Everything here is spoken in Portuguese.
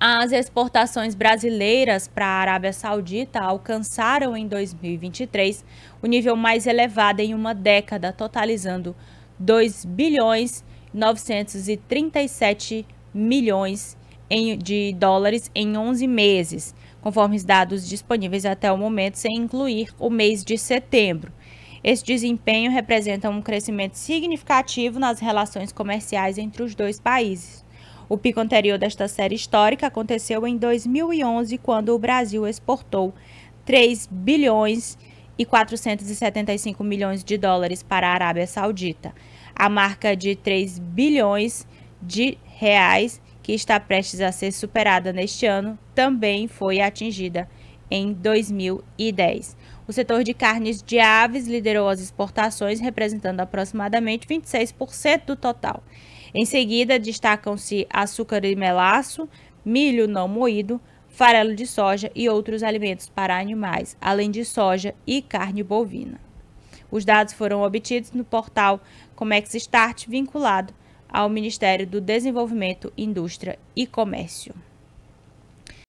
As exportações brasileiras para a Arábia Saudita alcançaram em 2023 o nível mais elevado em uma década, totalizando 2 bilhões 937 milhões de dólares em 11 meses, conforme os dados disponíveis até o momento, sem incluir o mês de setembro. Esse desempenho representa um crescimento significativo nas relações comerciais entre os dois países. O pico anterior desta série histórica aconteceu em 2011, quando o Brasil exportou 3 bilhões e 475 milhões de dólares para a Arábia Saudita. A marca de 3 bilhões de reais, que está prestes a ser superada neste ano, também foi atingida em 2010. O setor de carnes de aves liderou as exportações, representando aproximadamente 26% do total. Em seguida, destacam-se açúcar e melaço, milho não moído, farelo de soja e outros alimentos para animais, além de soja e carne bovina. Os dados foram obtidos no portal Comex Start vinculado ao Ministério do Desenvolvimento, Indústria e Comércio.